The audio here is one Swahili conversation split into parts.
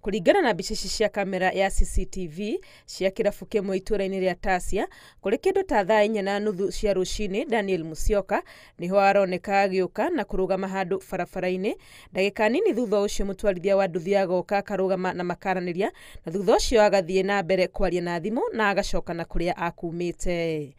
kuringana na mbica ici cia kamera ya CCTV cia kĩrabu kĩmwe itũra-inĩ rĩa Tasia kũrĩ kĩndũ ta thaa inya na nuthu cia rũcinĩ Daniel Musyoka nĩho aroneka agĩũka na kũrũgama handũ barabara-inĩ ndagĩka nini thutha ũcio mũtwarithia wa nduthi agoka akarũgama na makaranĩria na thutha ũcio agathiĩ na mbere kwaria na thimũ na agacoka na kũrĩa akumĩte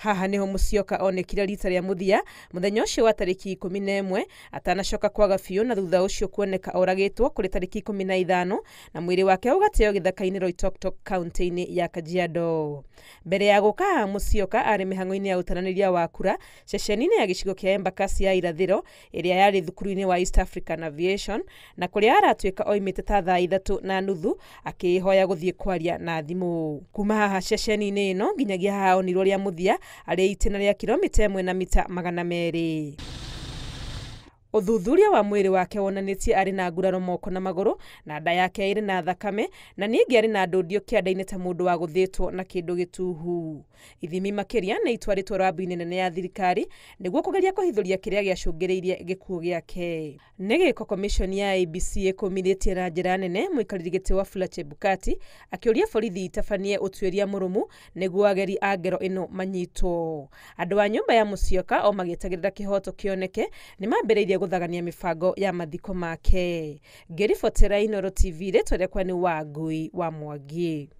haha niho musyoka onekire rita ria muthia muthenya ucio wa tariki ikumi na imwe atanacoka kwaga biu na thutha ucio kuoneka oragitwo kuri tariki ikumi na ithano na mwiri wake ugateo githaka-ini roitoktok kaunti-ini ya kajiado mbere ya guka musyoka ari mihango-ini ya utananiria wa kura ceceni-ini ya gicigo kia embakasi ya irathiro iria yari thukuru-ini wa east african aviation na kuria aratuika oimite ta thaa ithatu na nuthu akihoya guthii kwaria na thimu kuma haha ceceni-ini no nginyagia haha onirwo ria muthia arä arĩ itĩna rĩa kiromita ĩmwe na mita magana merä uthuthuria wa mwiri wake wonanitie ari na nguraro moko na magũrũ na nda yake ĩrĩ na thakame na ningi ari na ndũndio kĩanda-inĩ ta mundu wa gũthĩtwo na kindu gituhu Ithimi makiria na itwarĩtwo rambu-inĩ nene ya thirikari nĩguo kũgeria kũhithũria kĩrĩa gĩacũngĩrĩirie gĩkuũ gĩake. Nĩ giko komishoni ya ABC ĩkũmithĩtie na njĩra nene mũikarĩri wa Wafula Chebukati akĩũria borithi itabanie ũtuĩria murumu niguo ageri a ngero ĩno manyitwo. Andũ a nyũmba ya Musyoka o magĩetagĩrĩra kihoto kioneke ni mambĩrĩirie guthagania mifago ya mathiko make ngĩribotera Inooro TV rĩtwa rĩakwa nĩ Wangũi wa Mwangi